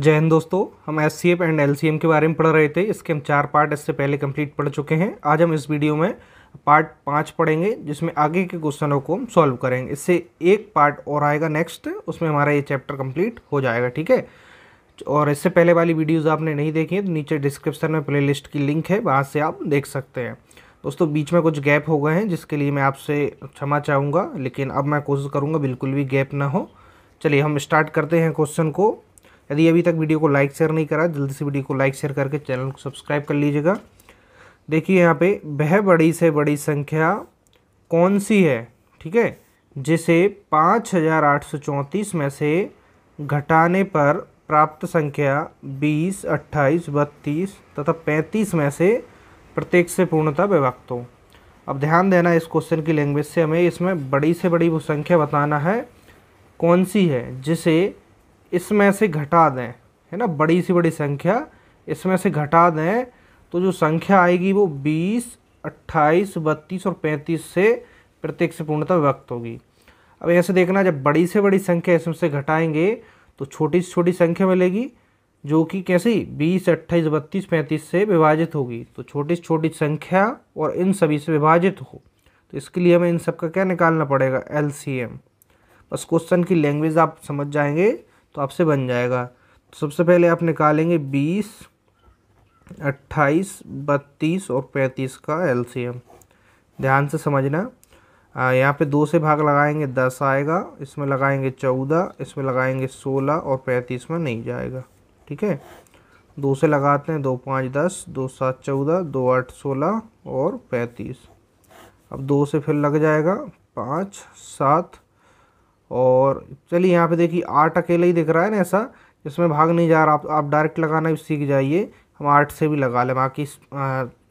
जय हिंद दोस्तों हम S C F and L C M के बारे में पढ़ रहे थे इसके हम चार पार्ट इससे पहले कंप्लीट पढ़ चुके हैं आज हम इस वीडियो में पार्ट पाँच पढ़ेंगे जिसमें आगे के क्वेश्चनों को हम सॉल्व करेंगे इससे एक पार्ट और आएगा नेक्स्ट उसमें हमारा ये चैप्टर कंप्लीट हो जाएगा ठीक है और इससे पहले वाली वीडियोज़ आपने नहीं देखी है तो नीचे डिस्क्रिप्शन में प्ले लिस्ट की लिंक है वहाँ से आप देख सकते हैं दोस्तों बीच में कुछ गैप हो गए हैं जिसके लिए मैं आपसे क्षमा चाहूँगा लेकिन अब मैं कोशिश करूँगा बिल्कुल भी गैप ना हो चलिए हम स्टार्ट करते हैं क्वेश्चन को यदि अभी तक वीडियो को लाइक शेयर नहीं करा जल्दी से वीडियो को लाइक शेयर करके चैनल को सब्सक्राइब कर लीजिएगा देखिए यहाँ पे वह बड़ी से बड़ी संख्या कौन सी है ठीक है जिसे पाँच हज़ार आठ सौ चौंतीस में से घटाने पर प्राप्त संख्या बीस अट्ठाईस बत्तीस तथा पैंतीस में से प्रत्येक से पूर्णता विभक्त हो अब ध्यान देना इस क्वेश्चन की लैंग्वेज से हमें इसमें बड़ी से बड़ी वो संख्या बताना है कौन सी है जिसे इसमें से घटा दें है ना बड़ी सी बड़ी संख्या इसमें से घटा दें तो जो संख्या आएगी वो बीस अट्ठाईस बत्तीस और पैंतीस से प्रत्येक से पूर्णतः व्यक्त होगी अब ऐसे देखना जब बड़ी से बड़ी संख्या इसमें से घटाएंगे तो छोटी से छोटी संख्या मिलेगी जो कि कैसी बीस अट्ठाईस बत्तीस पैंतीस से विभाजित होगी तो छोटी से छोटी संख्या और इन सभी से विभाजित हो तो इसके लिए हमें इन सब का क्या निकालना पड़ेगा एल बस क्वेश्चन की लैंग्वेज आप समझ जाएंगे तो आपसे बन जाएगा तो सबसे पहले आप निकालेंगे बीस अट्ठाईस बत्तीस और पैंतीस का एल ध्यान से समझना यहाँ पे दो से भाग लगाएंगे दस आएगा इसमें लगाएंगे चौदह इसमें लगाएंगे सोलह और पैंतीस में नहीं जाएगा ठीक है दो से लगाते हैं दो पाँच दस दो सात चौदह दो आठ सोलह और पैंतीस अब दो से फिर लग जाएगा पाँच सात और चलिए यहाँ पे देखिए आर्ट अकेले ही दिख रहा है ना ऐसा इसमें भाग नहीं जा रहा आप आप डायरेक्ट लगाना भी सीख जाइए हम आर्ट से भी लगा लें बाकी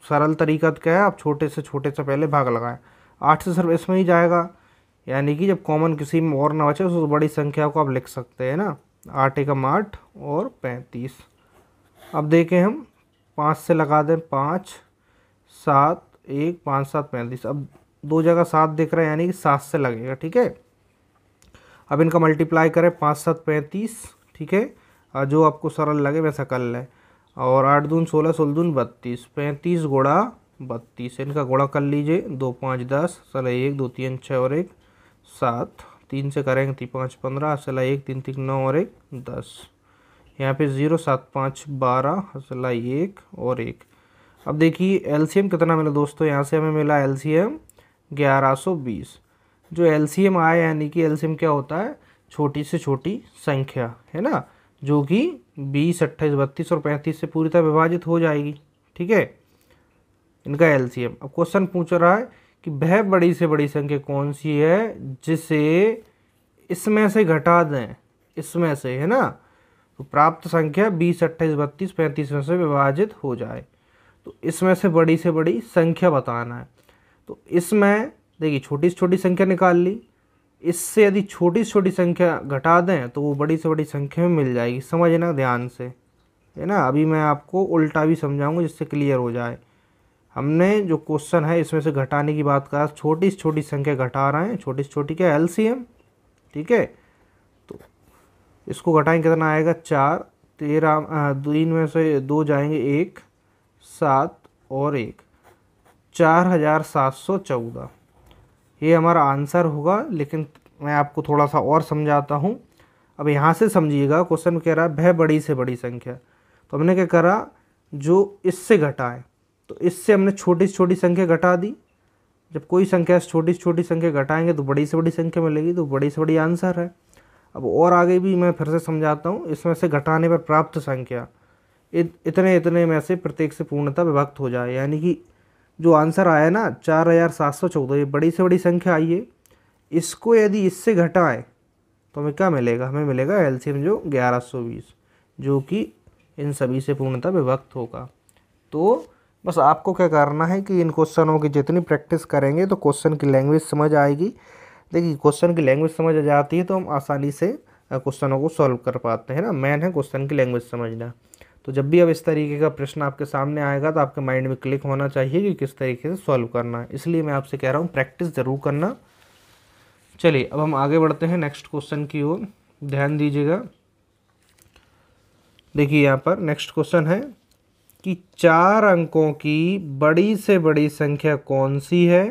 सरल तरीका तो क्या है आप छोटे से छोटे से पहले भाग लगाएं आर्ट से सिर्फ इसमें ही जाएगा यानी कि जब कॉमन किसी में और ना बचे उस बड़ी संख्या को आप लिख सकते हैं ना आठ एकम आठ और पैंतीस अब देखें हम पाँच से लगा दें पाँच सात एक पाँच सात पैंतीस अब दो जगह सात दिख रहा है यानी कि सात से लगेगा ठीक है अब इनका मल्टीप्लाई करें पाँच सात पैंतीस ठीक है जो आपको सरल लगे वैसा कर लें और आठ दून सोलह सोलह दून बत्तीस पैंतीस गुड़ा बत्तीस इनका गुड़ा कर लीजिए दो पाँच दस सला एक दो तीन छः और एक सात तीन से करेंगे तीन तो पाँच पंद्रह सला एक तीन तीन नौ और एक दस यहाँ पे ज़ीरो सात पाँच बारह सला एक और एक अब देखिए एलसीएम कितना मिला दोस्तों यहाँ से हमें मिला एलसीएम ग्यारह सौ बीस जो एल सी एम आए यानी कि एल सी एम क्या होता है छोटी से छोटी संख्या है ना जो कि बीस अट्ठाईस बत्तीस और पैंतीस से पूरी तरह विभाजित हो जाएगी ठीक है इनका एल सी एम अब क्वेश्चन पूछ रहा है कि वह बड़ी से बड़ी संख्या कौन सी है जिसे इसमें से घटा दें इसमें से है ना तो प्राप्त संख्या बीस अट्ठाईस बत्तीस पैंतीस में से विभाजित हो जाए तो इसमें से बड़ी से बड़ी संख्या बताना है तो इसमें देखिए छोटी से छोटी संख्या निकाल ली इससे यदि छोटी से छोटी संख्या घटा दें तो वो बड़ी से बड़ी संख्या में मिल जाएगी समझना ध्यान से है ना अभी मैं आपको उल्टा भी समझाऊंगा जिससे क्लियर हो जाए हमने जो क्वेश्चन है इसमें से घटाने की बात करा छोटी से छोटी संख्या घटा रहे हैं छोटी से छोटी क्या एल ठीक है तो इसको घटाएँ कितना आएगा चार तेरह तीन में से दो जाएंगे एक सात और एक चार हज़ार सात सौ चौदह ये हमारा आंसर होगा लेकिन मैं आपको थोड़ा सा और समझाता हूँ अब यहाँ से समझिएगा क्वेश्चन कह रहा है वह बड़ी से बड़ी संख्या तो हमने क्या करा जो इससे घटाएं तो इससे हमने छोटी से छोटी संख्या घटा दी जब कोई संख्या छोटी से छोटी संख्या घटाएंगे तो बड़ी से बड़ी संख्या मिलेगी तो बड़ी से बड़ी आंसर है अब और आगे भी मैं फिर से समझाता हूँ इसमें से घटाने पर प्राप्त संख्या इतने इतने में से प्रत्येक से पूर्णता विभक्त हो जाए यानी कि जो आंसर आया ना चार हज़ार सात सौ चौदह ये बड़ी से बड़ी संख्या आई है इसको यदि इससे घटाएं तो हमें क्या मिलेगा हमें मिलेगा एलसीएम जो ग्यारह सौ बीस जो कि इन सभी से पूर्णतः विभक्त होगा तो बस आपको क्या करना है कि इन क्वेश्चनों की जितनी प्रैक्टिस करेंगे तो क्वेश्चन की लैंग्वेज समझ आएगी देखिए क्वेश्चन की लैंग्वेज समझ आ जाती है तो हम आसानी से क्वेश्चनों को सॉल्व कर पाते हैं ना मेन है क्वेश्चन की लैंग्वेज समझना तो जब भी अब इस तरीके का प्रश्न आपके सामने आएगा तो आपके माइंड में क्लिक होना चाहिए कि किस तरीके से सॉल्व करना है इसलिए मैं आपसे कह रहा हूँ प्रैक्टिस ज़रूर करना चलिए अब हम आगे बढ़ते हैं नेक्स्ट क्वेश्चन की ओर ध्यान दीजिएगा देखिए यहाँ पर नेक्स्ट क्वेश्चन है कि चार अंकों की बड़ी से बड़ी संख्या कौन सी है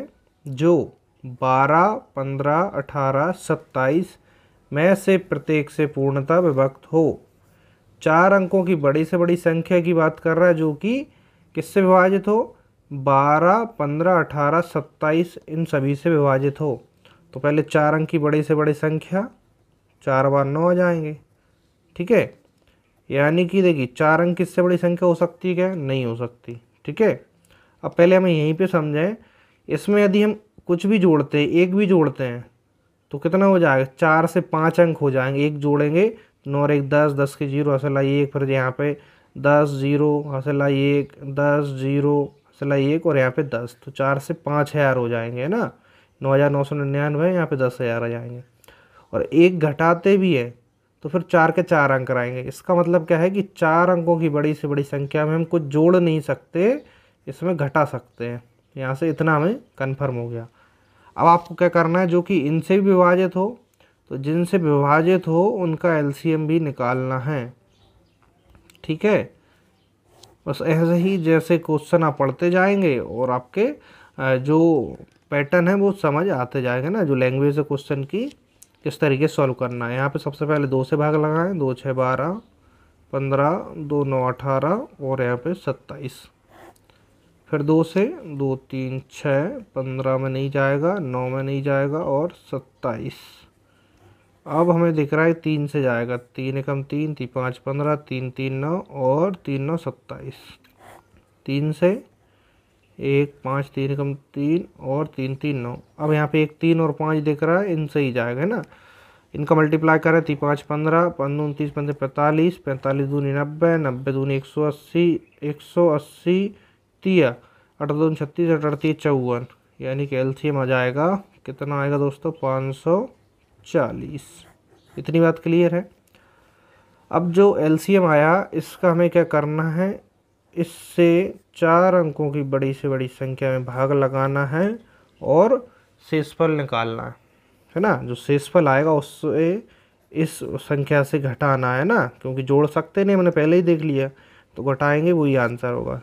जो बारह पंद्रह अठारह सत्ताईस में से प्रत्येक से पूर्णता विभक्त हो चार अंकों की बड़ी से बड़ी संख्या की बात कर रहा है जो कि किससे विभाजित हो बारह पंद्रह अठारह सत्ताईस इन सभी से विभाजित हो तो पहले चार अंक की बड़ी से बड़ी संख्या चार बार नौ आ जाएंगे ठीक है यानी कि देखिए चार अंक किससे बड़ी संख्या हो सकती है क्या नहीं हो सकती ठीक है अब पहले हमें यहीं पे समझें इसमें यदि हम कुछ भी जोड़ते हैं एक भी जोड़ते हैं तो कितना हो जाएगा चार से पाँच अंक हो जाएंगे एक जोड़ेंगे नौ और एक दस दस के जीरो आई एक फिर यहाँ पे दस जीरो आई एक दस जीरो आई एक और यहाँ पे दस तो चार से पाँच हज़ार हो जाएंगे है ना नौ हज़ार नौ सौ निन्यानवे यहाँ पे दस हज़ार आ जाएंगे और एक घटाते भी है तो फिर चार के चार अंक आएंगे इसका मतलब क्या है कि चार अंकों की बड़ी से बड़ी संख्या में हम कुछ जोड़ नहीं सकते इसमें घटा सकते हैं यहाँ से इतना हमें कन्फर्म हो गया अब आपको क्या करना है जो कि इनसे भी विभाजित हो तो जिनसे विभाजित हो उनका एलसीएम भी निकालना है ठीक है बस ऐसे ही जैसे क्वेश्चन आप पढ़ते जाएंगे और आपके जो पैटर्न है वो समझ आते जाएंगे ना जो लैंग्वेज है क्वेश्चन की किस तरीके से सॉल्व करना है यहाँ पे सबसे पहले दो से भाग लगाएं दो छः बारह पंद्रह दो नौ अठारह और यहाँ पे सत्ताईस फिर दो से दो तीन छः पंद्रह में नहीं जाएगा नौ में नहीं जाएगा और सत्ताईस अब हमें दिख रहा है तीन से जाएगा तीन एकम तीन तीन पाँच पंद्रह तीन तीन नौ और तीन नौ सत्ताईस तीन से एक पाँच तीन एकम तीन और तीन तीन नौ अब यहाँ पे एक तीन और पाँच दिख रहा है इनसे ही जाएगा है ना इनका मल्टीप्लाई करें तीन पाँच पंद्रह पंद्रह उनतीस पंद्रह पैंतालीस पैंतालीस दूनी नब्बे नब्बे दूनी एक सौ अस्सी एक सौ अस्सी तिया अठ दून छत्तीस अठ अड़तीस चौवन यानी कि एल आ जाएगा कितना आएगा दोस्तों पाँच सौ चालीस इतनी बात क्लियर है अब जो एल आया इसका हमें क्या करना है इससे चार अंकों की बड़ी से बड़ी संख्या में भाग लगाना है और शेषफल निकालना है है ना जो शेषफल आएगा उससे इस संख्या से घटाना है ना क्योंकि जोड़ सकते नहीं मैंने पहले ही देख लिया तो घटाएंगे वही आंसर होगा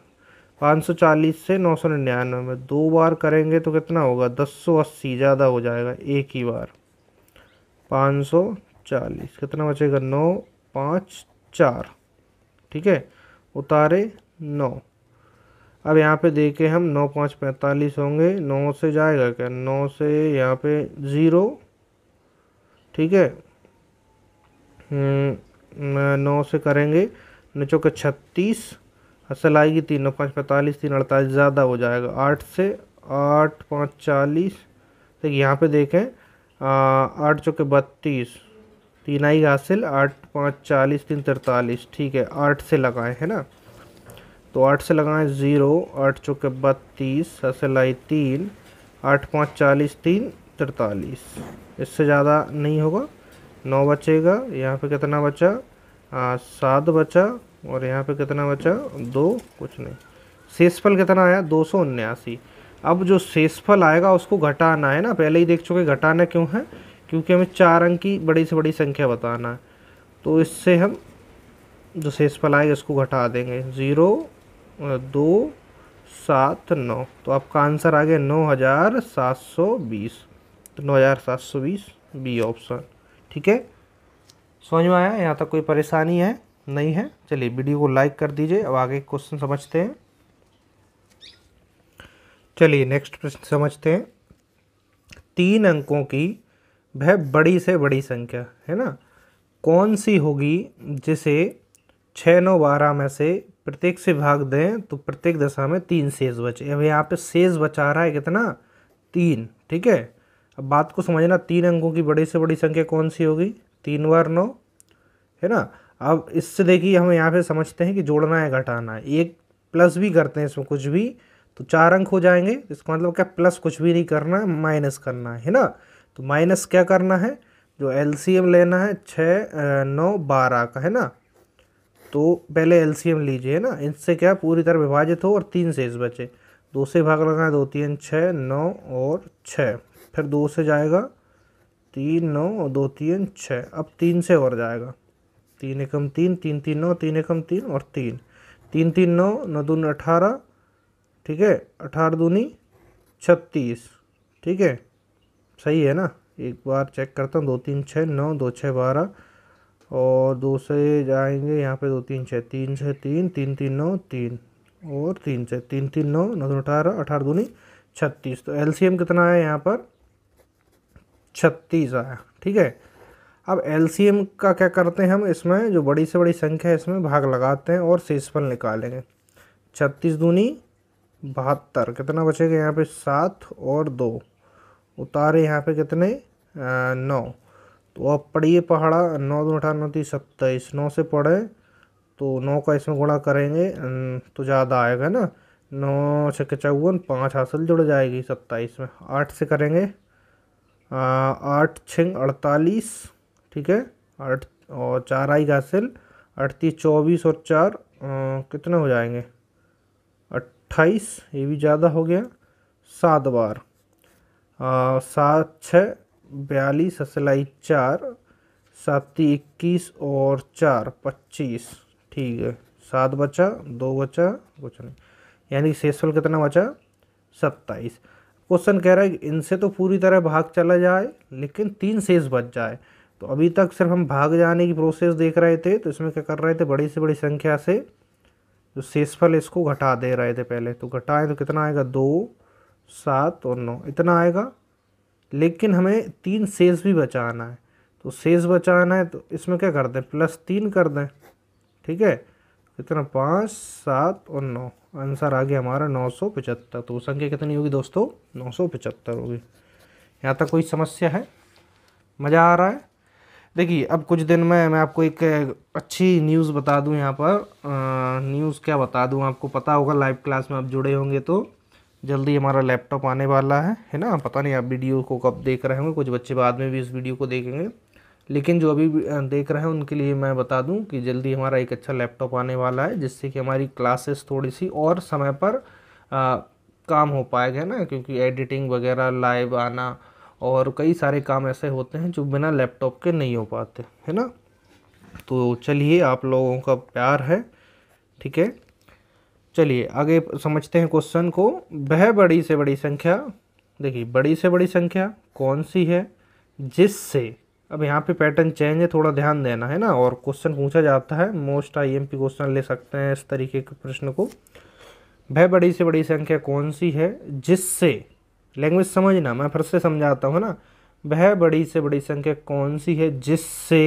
540 से नौ सौ निन्यानवे में दो बार करेंगे तो कितना होगा दस ज़्यादा हो जाएगा एक ही बार पाँच सौ चालीस कितना बचेगा नौ पाँच चार ठीक है उतारे नौ अब यहाँ पे देखे हम नौ पाँच पैंतालीस होंगे नौ से जाएगा क्या नौ से यहाँ पे ज़ीरो ठीक है हम्म, नौ से करेंगे नीचों का छत्तीस असल आएगी तीन नौ पाँच पैंतालीस तीन अड़तालीस ज़्यादा हो जाएगा आठ से आठ पाँच चालीस देखिए यहाँ पे देखें आठ चौके बत्तीस तीन आई हासिल आठ पाँच चालीस तीन तिरतालीस ठीक है आठ से लगाएं है ना तो आठ से लगाएं ज़ीरो आठ चौके बत्तीस हासिल आई तीन आठ पाँच चालीस तीन तिरतालीस इससे ज़्यादा नहीं होगा नौ बचेगा यहाँ पे कितना बचा सात बचा और यहाँ पे कितना बचा दो कुछ नहीं शेषफल कितना आया दो सौ उन्यासी अब जो शेषफल आएगा उसको घटाना है ना पहले ही देख चुके घटाना क्यों है क्योंकि हमें चार अंक की बड़ी से बड़ी संख्या बताना है तो इससे हम जो शेषफल आएगा इसको घटा देंगे ज़ीरो दो सात नौ तो आपका आंसर आ गया नौ हज़ार सात सौ बीस तो नौ हज़ार सात सौ बीस बी ऑप्शन ठीक है समझ में आया यहाँ तक कोई परेशानी है नहीं है चलिए वीडियो को लाइक कर दीजिए अब आगे क्वेश्चन समझते हैं चलिए नेक्स्ट प्रश्न समझते हैं तीन अंकों की वह बड़ी से बड़ी संख्या है ना कौन सी होगी जिसे छः नौ बारह में से प्रत्येक से भाग दें तो प्रत्येक दशा में तीन सेज बचे अब यहाँ पे सेज बचा रहा है कितना तीन ठीक है अब बात को समझना तीन अंकों की बड़ी से बड़ी संख्या कौन सी होगी तीन बार नौ है ना अब इससे देखिए हम यहाँ पे समझते हैं कि जोड़ना है घटाना है एक प्लस भी करते हैं इसमें कुछ भी तो चार अंक हो जाएंगे इसका मतलब क्या प्लस कुछ भी नहीं करना है माइनस करना है है ना तो माइनस क्या करना है जो एल लेना है छः नौ बारह का है ना तो पहले एल लीजिए है ना इनसे क्या पूरी तरह विभाजित हो और तीन से इस बचे दो से भाग लगाए है दो तीन छः नौ और छः फिर दो से जाएगा तीन नौ और दो तीन छः अब तीन से और जाएगा तीन एकम तीन तीन तीन नौ तीन एकम तीन और तीन तीन तीन नौ नौ दून अठारह ठीक है अठारह दूनी छत्तीस ठीक है सही है ना एक बार चेक करता हूँ दो तीन छः नौ दो छः बारह और दो से जाएंगे यहाँ पे दो तीन छः तीन छः तीन तीन तीन नौ तीन और तीन छः तीन तीन नौ नौ दो अठारह अठारह दूनी छत्तीस तो एलसीएम कितना आया यहाँ पर छत्तीस आया ठीक है अब एलसीएम का क्या करते हैं हम इसमें जो बड़ी से बड़ी संख्या है इसमें भाग लगाते हैं और शेषफल निकालेंगे छत्तीस दूनी बहत्तर कितना बचेगा यहाँ पे सात और दो उतारे यहाँ पे कितने आ, नौ तो अब पढ़िए पहाड़ा नौ दो अठारह नौ तीस सत्ताईस नौ से पढ़े तो नौ का इसमें गुणा करेंगे तो ज़्यादा आएगा ना नौ छक्के चौवन पाँच हासिल जुड़ जाएगी सत्ताईस में आठ से करेंगे आठ छिंग अड़तालीस ठीक है आठ और चार आई का हासिल अड़तीस चौबीस और चार आ, कितने हो जाएंगे अट्ठाईस ये भी ज़्यादा हो गया सात बार सात छः बयालीस सिलाई चार साती इक्कीस और चार पच्चीस ठीक है सात बचा दो बचा कुछ नहीं यानी कि शेषफल कितना बचा सत्ताईस क्वेश्चन कह रहा है इनसे तो पूरी तरह भाग चला जाए लेकिन तीन शेष बच जाए तो अभी तक सिर्फ हम भाग जाने की प्रोसेस देख रहे थे तो इसमें क्या कर रहे थे बड़ी से बड़ी संख्या से जो शेषफल इसको घटा दे रहे थे पहले तो घटाएं तो कितना आएगा दो सात और नौ इतना आएगा लेकिन हमें तीन शेष भी बचाना है तो शेष बचाना है तो इसमें क्या कर दें प्लस तीन कर दें ठीक है कितना पाँच सात और नौ आंसर आ गया हमारा नौ सौ पचहत्तर तो संख्या कितनी होगी दोस्तों नौ सौ पचहत्तर होगी यहाँ तक कोई समस्या है मज़ा आ रहा है देखिए अब कुछ दिन में मैं आपको एक अच्छी न्यूज़ बता दूं यहाँ पर न्यूज़ क्या बता दूं आपको पता होगा लाइव क्लास में आप जुड़े होंगे तो जल्दी हमारा लैपटॉप आने वाला है है ना पता नहीं आप वीडियो को कब देख रहे होंगे कुछ बच्चे बाद में भी इस वीडियो को देखेंगे लेकिन जो अभी देख रहे हैं उनके लिए मैं बता दूँ कि जल्दी हमारा एक अच्छा लैपटॉप आने वाला है जिससे कि हमारी क्लासेस थोड़ी सी और समय पर आ, काम हो पाएगा ना क्योंकि एडिटिंग वगैरह लाइव आना और कई सारे काम ऐसे होते हैं जो बिना लैपटॉप के नहीं हो पाते है ना तो चलिए आप लोगों का प्यार है ठीक है चलिए आगे समझते हैं क्वेश्चन को वह बड़ी से बड़ी संख्या देखिए बड़ी से बड़ी संख्या कौन सी है जिससे अब यहाँ पे पैटर्न चेंज है थोड़ा ध्यान देना है ना और क्वेश्चन पूछा जाता है मोस्ट आईएमपी क्वेश्चन ले सकते हैं इस तरीके के प्रश्न को वह बड़ी से बड़ी संख्या कौन सी है जिससे लैंग्वेज समझना मैं फिर से समझाता हूँ ना वह बड़ी से बड़ी संख्या कौन सी है जिससे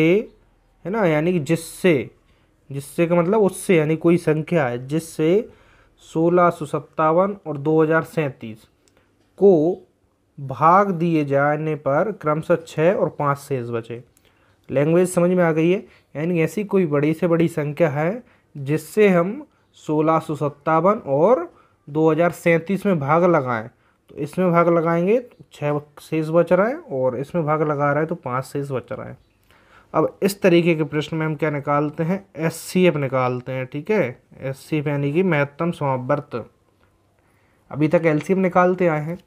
है ना यानी कि जिससे जिससे का मतलब उससे यानी कोई संख्या है जिससे सोलह सौ सत्तावन और दो हज़ार सैंतीस को भाग दिए जाने पर क्रमशः छः और पाँच शेष बचे लैंग्वेज समझ में आ गई है यानी ऐसी कोई बड़ी से बड़ी संख्या है जिससे हम सोलह सौ सत्तावन और दो हज़ार सैंतीस में भाग लगाएं तो इसमें भाग लगाएंगे तो छः शेष बच रहा है और इसमें भाग लगा रहा है तो पाँच शेष बच रहा है अब इस तरीके के प्रश्न में हम क्या निकालते हैं एस सी एफ निकालते हैं ठीक है एस सी एफ यानी कि महत्तम समावर्त अभी तक एल सी एफ निकालते आए हैं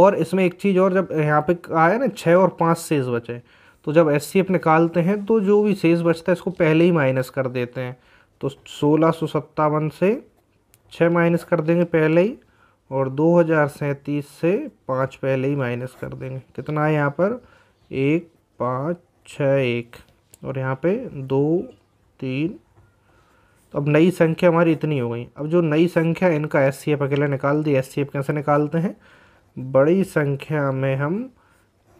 और इसमें एक चीज़ और जब यहाँ पे आया ना छः और पाँच शेष बचे तो जब एस सी एफ निकालते हैं तो जो भी शेष बचता है इसको पहले ही माइनस कर देते हैं तो सोलह सौ सत्तावन से छः माइनस कर देंगे पहले ही और दो हज़ार सैंतीस से पाँच पहले ही माइनस कर देंगे कितना है यहाँ पर एक पाँच छः एक और यहाँ पे दो तीन तो अब नई संख्या हमारी इतनी हो गई अब जो नई संख्या इनका एस सी एफ अकेले निकाल दी एस सी एफ कैसे निकालते हैं बड़ी संख्या में हम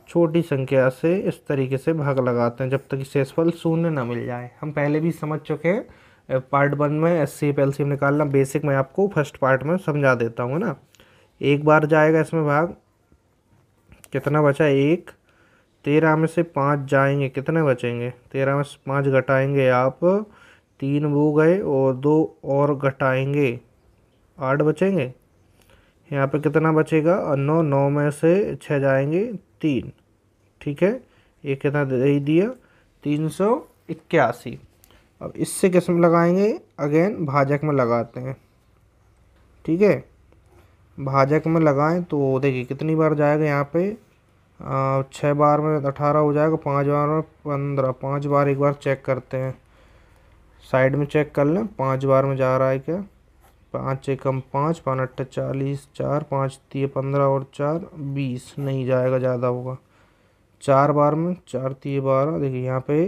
छोटी संख्या से इस तरीके से भाग लगाते हैं जब तक शेषफल शून्य ना मिल जाए हम पहले भी समझ चुके हैं पार्ट वन में S C F L C M निकालना बेसिक मैं आपको फर्स्ट पार्ट में समझा देता हूँ ना एक बार जाएगा इसमें भाग कितना बचा एक तेरह में से पाँच जाएंगे कितने बचेंगे तेरह में से पाँच घटाएंगे आप तीन वो गए और दो और घटाएंगे आठ बचेंगे यहाँ पे कितना बचेगा और नौ नौ में से छः जाएंगे तीन ठीक है ये कितना दे दिया तीन सौ इक्यासी अब इससे किस्म लगाएंगे अगेन भाजक में लगाते हैं ठीक है भाजक में लगाएं तो देखिए कितनी बार जाएगा यहाँ पे छः बार में अठारह हो जाएगा पाँच बार में पंद्रह पाँच बार एक बार चेक करते हैं साइड में चेक कर लें पाँच बार में जा रहा है क्या पाँच एकम पाँच पाँच अट्ठे चालीस चार पाँच तीय पंद्रह और चार बीस नहीं जाएगा ज़्यादा होगा चार बार में चार तीय बारह देखिए यहाँ पे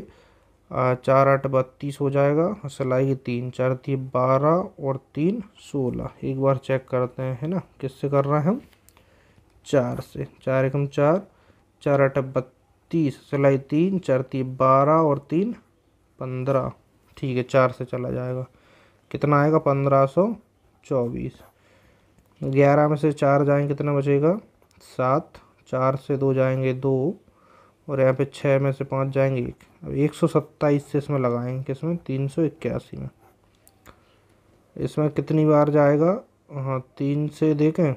चार आठ बत्तीस हो जाएगा सिलाई तीन चार थी बारह और तीन सोलह एक बार चेक करते हैं है ना किससे कर रहे हैं हम चार से चार एकम चार चार आठ बत्तीस सिलाई तीन चार थी बारह और तीन पंद्रह ठीक है चार से चला जाएगा कितना आएगा पंद्रह सौ चौबीस ग्यारह में से चार जाएंगे कितना बचेगा सात चार से दो जाएंगे दो और यहाँ पे छः में से पाँच जाएंगे एक अब एक सौ सत्ताईस से इसमें लगाएंगे किसमें तीन सौ इक्यासी में इसमें कितनी बार जाएगा हाँ तीन से देखें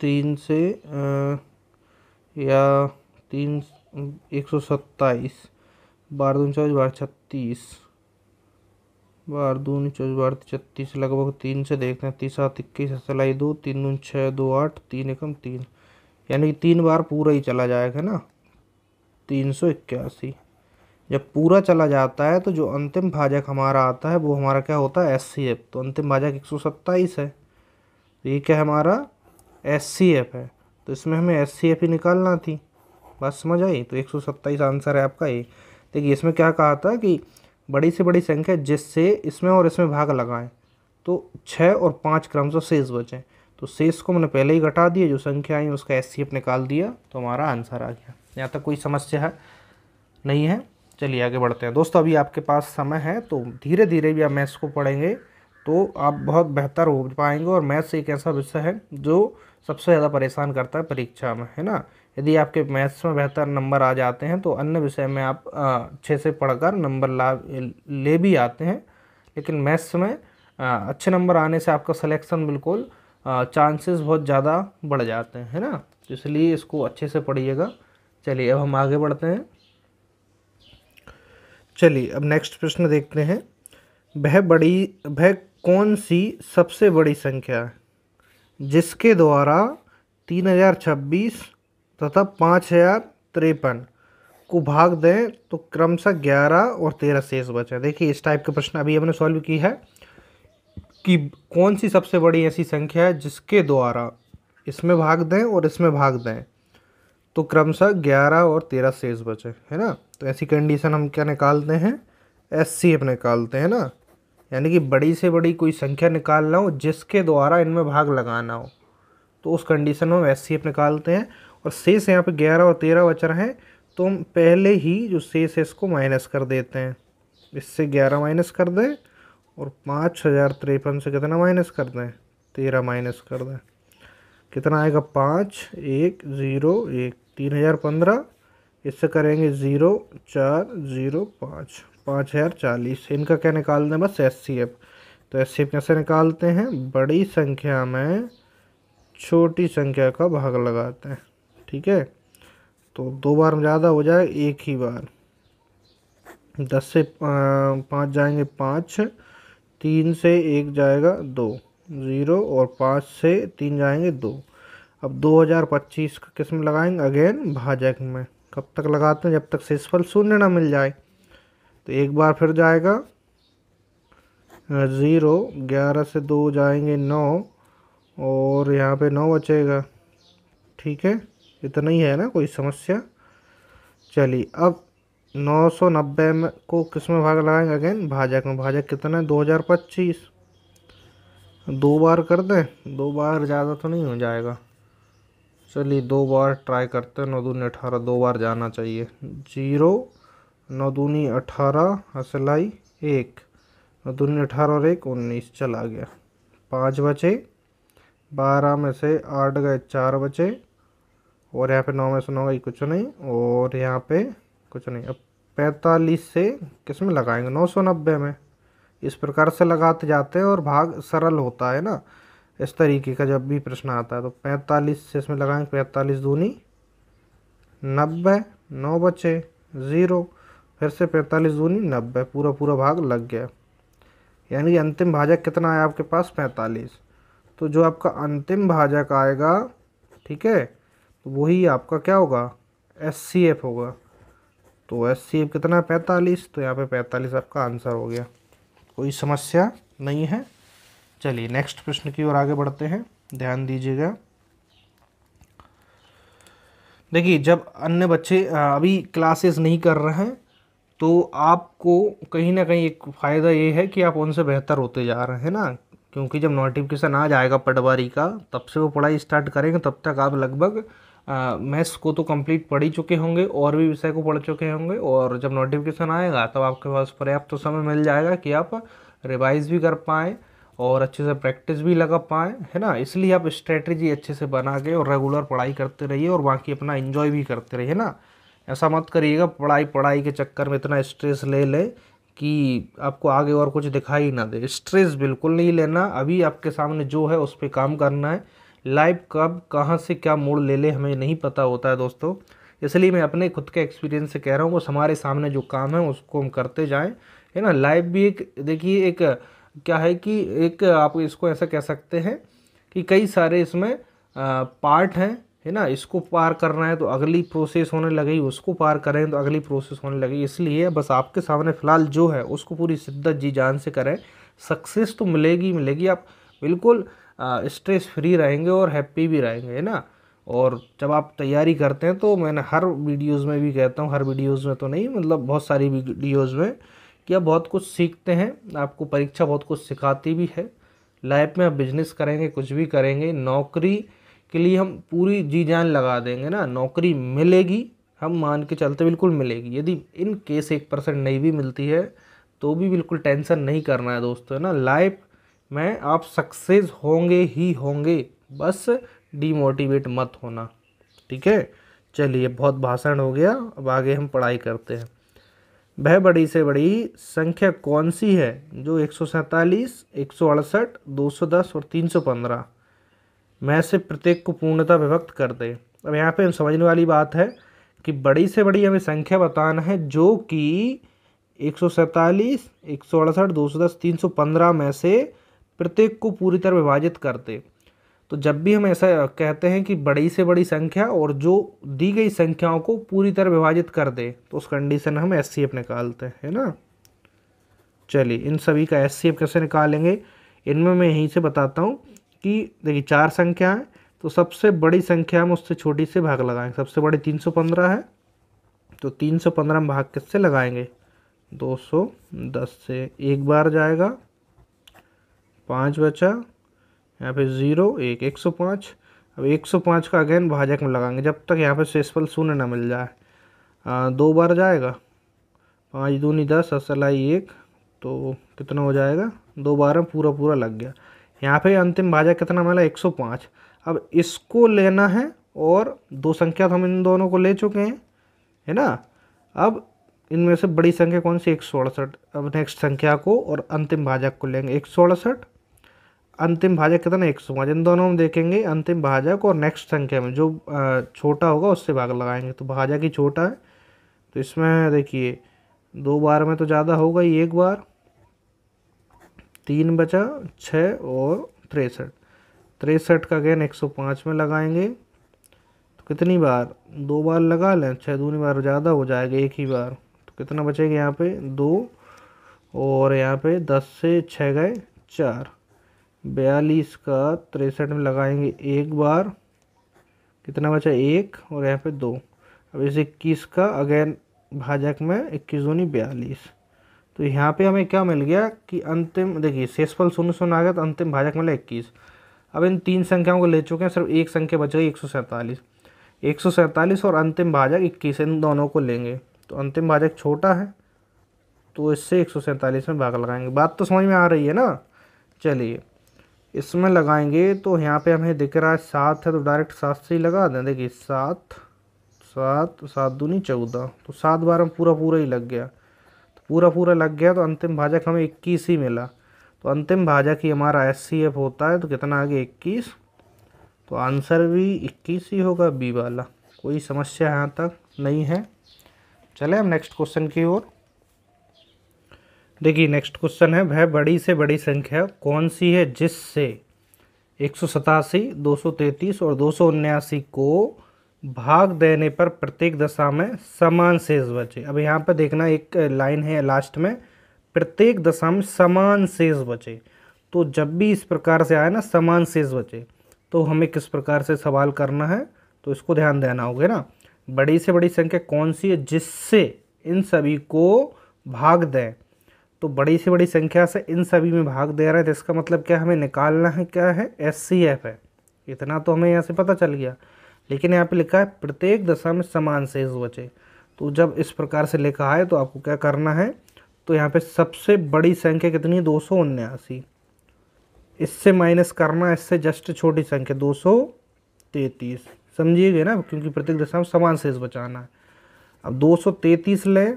तीन से आ, या तीन एक सौ सत्ताईस बारह दून चौबीस बारह छत्तीस बारह दून चौबीस बार छत्तीस लगभग तीन से देखते हैं तीस सात इक्कीस सलाई दो तीन दून छः दो आठ तीन एकम तीन यानी कि तीन बार पूरा ही चला जाएगा ना तीन सौ इक्यासी जब पूरा चला जाता है तो जो अंतिम भाजक हमारा आता है वो हमारा क्या होता है एस सी एफ तो अंतिम भाजक एक सौ सत्ताईस है तो ये क्या हमारा एस सी एफ है तो इसमें हमें एस सी एफ ही निकालना थी बस समझ आई तो एक सौ सत्ताईस आंसर है आपका ये देखिए इसमें क्या कहा था कि बड़ी से बड़ी संख्या जिससे इसमें और इसमें भाग लगाएं तो छः और पाँच से शेष बचें तो शेष को मैंने पहले ही घटा दिया जो संख्या आई उसका एस निकाल दिया तो हमारा आंसर आ गया यहाँ तक कोई समस्या है नहीं है चलिए आगे बढ़ते हैं दोस्तों अभी आपके पास समय है तो धीरे धीरे भी आप मैथ्स को पढ़ेंगे तो आप बहुत बेहतर हो पाएंगे और मैथ्स एक ऐसा विषय है जो सबसे ज़्यादा परेशान करता है परीक्षा में है ना यदि आपके मैथ्स में बेहतर नंबर आ जाते हैं तो अन्य विषय में आप अच्छे से पढ़कर नंबर ला ले भी आते हैं लेकिन मैथ्स में अच्छे नंबर आने से आपका सलेक्शन बिल्कुल चांसेस बहुत ज़्यादा बढ़ जाते हैं है ना तो इसलिए इसको अच्छे से पढ़िएगा चलिए अब हम आगे बढ़ते हैं चलिए अब नेक्स्ट प्रश्न देखते हैं वह बड़ी वह कौन सी सबसे बड़ी संख्या है जिसके द्वारा तीन हज़ार छब्बीस तथा पाँच हज़ार तिरपन को भाग दें तो क्रमशः ग्यारह और तेरह शेष बचे देखिए इस टाइप के प्रश्न अभी हमने सॉल्व की है कि कौन सी सबसे बड़ी ऐसी संख्या है जिसके द्वारा इसमें भाग दें और इसमें भाग दें तो क्रमशः ग्यारह और तेरह शेष बचे है ना तो ऐसी कंडीशन हम क्या निकालते हैं एस सी एफ निकालते हैं ना यानी कि बड़ी से बड़ी कोई संख्या निकालना हो जिसके द्वारा इनमें भाग लगाना हो तो उस कंडीशन में हम एस सी एफ निकालते हैं और शेष यहाँ पे ग्यारह और तेरह बच रहे हैं तो हम पहले ही जो शेष है इसको माइनस कर देते हैं इससे ग्यारह माइनस कर दें और पाँच हज़ार तिरपन से कितना माइनस कर दें तेरह माइनस कर दें कितना आएगा पाँच एक ज़ीरो एक तीन हज़ार पंद्रह इससे करेंगे ज़ीरो चार ज़ीरो पाँच पाँच हज़ार चालीस इनका क्या निकाल दें बस एस सी एफ तो एस सी एफ कैसे निकालते हैं बड़ी संख्या में छोटी संख्या का भाग लगाते हैं ठीक है तो दो बार में ज़्यादा हो जाए एक ही बार दस से पाँच जाएंगे पाँच तीन से एक जाएगा दो ज़ीरो और पाँच से तीन जाएंगे दो अब 2025 का किस्म लगाएंगे अगेन भाजक में कब तक लगाते हैं जब तक शेषफल शून्य ना मिल जाए तो एक बार फिर जाएगा ज़ीरो ग्यारह से दो जाएंगे नौ और यहाँ पे नौ बचेगा ठीक है इतना ही है ना कोई समस्या चलिए अब नौ सौ नब्बे में को किस में भाग लगाएंगे अगेन भाजक में भाजक कितना है दो हज़ार पच्चीस दो बार कर दें दो बार ज़्यादा तो नहीं हो जाएगा चलिए दो बार ट्राई करते हैं नौ दूनी अठारह दो बार जाना चाहिए जीरो नौ दूनी अठारह असलाई एक नौ दूनी अठारह और एक उन्नीस चला गया पाँच बचे बारह में से आठ गए चार बचे और यहाँ पे नौ में से नौ गई कुछ नहीं और यहाँ पे कुछ नहीं अब पैंतालीस से किस में लगाएंगे नौ सौ नब्बे में इस प्रकार से लगाते जाते हैं और भाग सरल होता है ना इस तरीके का जब भी प्रश्न आता है तो पैंतालीस से इसमें लगाएंगे पैंतालीस दूनी नब्बे नौ बचे ज़ीरो फिर से पैंतालीस दूनी नब्बे पूरा पूरा भाग लग गया यानी कि अंतिम भाजक कितना है आपके पास पैंतालीस तो जो आपका अंतिम भाजक आएगा ठीक है तो वही आपका क्या होगा एस सी एफ होगा तो एस सी एफ कितना पैंतालीस तो यहाँ पे पैंतालीस आपका आंसर हो गया कोई समस्या नहीं है चलिए नेक्स्ट प्रश्न की ओर आगे बढ़ते हैं ध्यान दीजिएगा देखिए जब अन्य बच्चे अभी क्लासेस नहीं कर रहे हैं तो आपको कहीं ना कहीं एक फ़ायदा ये है कि आप उनसे बेहतर होते जा रहे हैं ना क्योंकि जब नोटिफिकेशन आ जाएगा पटवारी का तब से वो पढ़ाई स्टार्ट करेंगे तब तक आप लगभग मैथ्स को तो कंप्लीट पढ़ ही चुके होंगे और भी विषय को पढ़ चुके होंगे और जब नोटिफिकेशन आएगा तब तो आपके पास पर्याप्त तो समय मिल जाएगा कि आप रिवाइज भी कर पाएँ और अच्छे से प्रैक्टिस भी लगा पाएँ है ना इसलिए आप स्ट्रेटजी अच्छे से बना के और रेगुलर पढ़ाई करते रहिए और बाकी अपना इन्जॉय भी करते रहिए ना ऐसा मत करिएगा पढ़ाई पढ़ाई के चक्कर में इतना स्ट्रेस ले लें कि आपको आगे और कुछ दिखाई ना दे स्ट्रेस बिल्कुल नहीं लेना अभी आपके सामने जो है उस पर काम करना है लाइफ कब कहाँ से क्या मोड़ ले ले हमें नहीं पता होता है दोस्तों इसलिए मैं अपने खुद के एक्सपीरियंस से कह रहा हूँ बस हमारे सामने जो काम है उसको हम करते जाएँ है ना लाइफ भी एक देखिए एक क्या है कि एक आप इसको ऐसा कह सकते हैं कि कई सारे इसमें पार्ट हैं है ना इसको पार करना है तो अगली प्रोसेस होने लगी उसको पार करें तो अगली प्रोसेस होने लगी इसलिए बस आपके सामने फ़िलहाल जो है उसको पूरी शिद्दत जी जान से करें सक्सेस तो मिलेगी मिलेगी आप बिल्कुल स्ट्रेस फ्री रहेंगे और हैप्पी भी रहेंगे है ना और जब आप तैयारी करते हैं तो मैंने हर वीडियोस में भी कहता हूँ हर वीडियोस में तो नहीं मतलब बहुत सारी वीडियोस में कि आप बहुत कुछ सीखते हैं आपको परीक्षा बहुत कुछ सिखाती भी है लाइफ में आप बिजनेस करेंगे कुछ भी करेंगे नौकरी के लिए हम पूरी जी जान लगा देंगे ना नौकरी मिलेगी हम मान के चलते बिल्कुल मिलेगी यदि इन केस एक परसेंट नहीं भी मिलती है तो भी बिल्कुल टेंशन नहीं करना है दोस्तों है ना लाइफ में आप सक्सेस होंगे ही होंगे बस डीमोटिवेट मत होना ठीक है चलिए बहुत भाषण हो गया अब आगे हम पढ़ाई करते हैं वह बड़ी से बड़ी संख्या कौन सी है जो एक सौ सैंतालीस एक सौ अड़सठ दो सौ दस और तीन सौ पंद्रह में से प्रत्येक को पूर्णता विभक्त कर दे अब यहाँ पे समझने वाली बात है कि बड़ी से बड़ी हमें संख्या बताना है जो कि एक सौ सैंतालीस एक सौ अड़सठ दो सौ दस तीन सौ पंद्रह में से प्रत्येक को पूरी तरह विभाजित करते तो जब भी हम ऐसा कहते हैं कि बड़ी से बड़ी संख्या और जो दी गई संख्याओं को पूरी तरह विभाजित कर दे तो उस कंडीशन हम एस सी एफ निकालते हैं है ना चलिए इन सभी का एस सी एफ कैसे निकालेंगे इनमें मैं यहीं से बताता हूँ कि देखिए चार संख्या है तो सबसे बड़ी संख्या हम उससे छोटी से भाग लगाएंगे सबसे बड़ी तीन सौ पंद्रह है तो तीन सौ पंद्रह में भाग किससे लगाएंगे दो सौ दस से एक बार जाएगा पाँच बचा यहाँ पे ज़ीरो एक एक सौ पाँच अब एक सौ पाँच का अगेन भाजक में लगाएंगे जब तक यहाँ पे शेषफल शून्य ना मिल जाए आ, दो बार जाएगा पाँच दूनी दस असलाई एक तो कितना हो जाएगा दो बार में पूरा पूरा लग गया यहाँ पे अंतिम भाजक कितना मिला एक सौ पाँच अब इसको लेना है और दो संख्या तो हम इन दोनों को ले चुके हैं है ना अब इनमें से बड़ी संख्या कौन सी एक सौ अड़सठ अब नेक्स्ट संख्या को और अंतिम भाजक को लेंगे एक सौ अड़सठ अंतिम भाजक कितना एक सौ पाँच इन दोनों में देखेंगे अंतिम भाजक और नेक्स्ट संख्या में जो छोटा होगा उससे भाग लगाएंगे तो भाजक ही छोटा है तो इसमें देखिए दो बार में तो ज़्यादा होगा ही एक बार तीन बचा छः और तिरसठ तिरसठ का गेन एक सौ पाँच में लगाएंगे तो कितनी बार दो बार लगा लें छः दूनी बार ज़्यादा हो जाएगा एक ही बार तो कितना बचेगा यहाँ पर दो और यहाँ पर दस से छः गए चार बयालीस का तिरसठ में लगाएंगे एक बार कितना बचा एक और यहाँ पे दो अब इस इक्कीस का अगेन भाजक में इक्कीस दूनी बयालीस तो यहाँ पे हमें क्या मिल गया कि अंतिम देखिए शेषफल शून्य शून्य आ गया तो अंतिम भाजक मिला इक्कीस अब इन तीन संख्याओं को ले चुके हैं सिर्फ एक संख्या बच गई एक सौ सैंतालीस एक सौ सैंतालीस और अंतिम भाजक इक्कीस इन दोनों को लेंगे तो अंतिम भाजक छोटा है तो इससे एक सौ सैंतालीस में भाग लगाएंगे बात तो समझ में आ रही है ना चलिए इसमें लगाएंगे तो यहाँ पे हमें दिख रहा है सात है तो डायरेक्ट सात से ही लगा दें देखिए सात सात सात दूनी चौदह तो सात बार हम पूरा पूरा ही लग गया तो पूरा पूरा लग गया तो अंतिम भाजक हमें इक्कीस ही मिला तो अंतिम भाजक ही हमारा एस होता है तो कितना आगे इक्कीस तो आंसर भी इक्कीस ही होगा बी वाला कोई समस्या यहाँ तक नहीं है चले हम नेक्स्ट क्वेश्चन की ओर देखिए नेक्स्ट क्वेश्चन है वह बड़ी से बड़ी संख्या कौन सी है जिससे एक सौ सतासी दो सौ तैंतीस और दो सौ उन्यासी को भाग देने पर प्रत्येक दशा में समान शेष बचे अब यहाँ पर देखना एक लाइन है लास्ट में प्रत्येक दशा में समान शेष बचे तो जब भी इस प्रकार से आए ना समान शेष बचे तो हमें किस प्रकार से सवाल करना है तो इसको ध्यान देना होगा ना बड़ी से बड़ी संख्या कौन सी है जिससे इन सभी को भाग दें तो बड़ी से बड़ी संख्या से इन सभी में भाग दे रहा है तो इसका मतलब क्या हमें निकालना है क्या है एस सी एफ है इतना तो हमें यहाँ से पता चल गया लेकिन यहाँ पे लिखा है प्रत्येक दशा में समान शेष बचे तो जब इस प्रकार से लिखा है तो आपको क्या करना है तो यहाँ पे सबसे बड़ी संख्या कितनी है दो सौ उन्यासी इससे माइनस करना इससे जस्ट छोटी संख्या दो सौ तैतीस समझिएगा ना क्योंकि प्रत्येक दशा में समान शेष बचाना है अब दो सौ तैतीस लें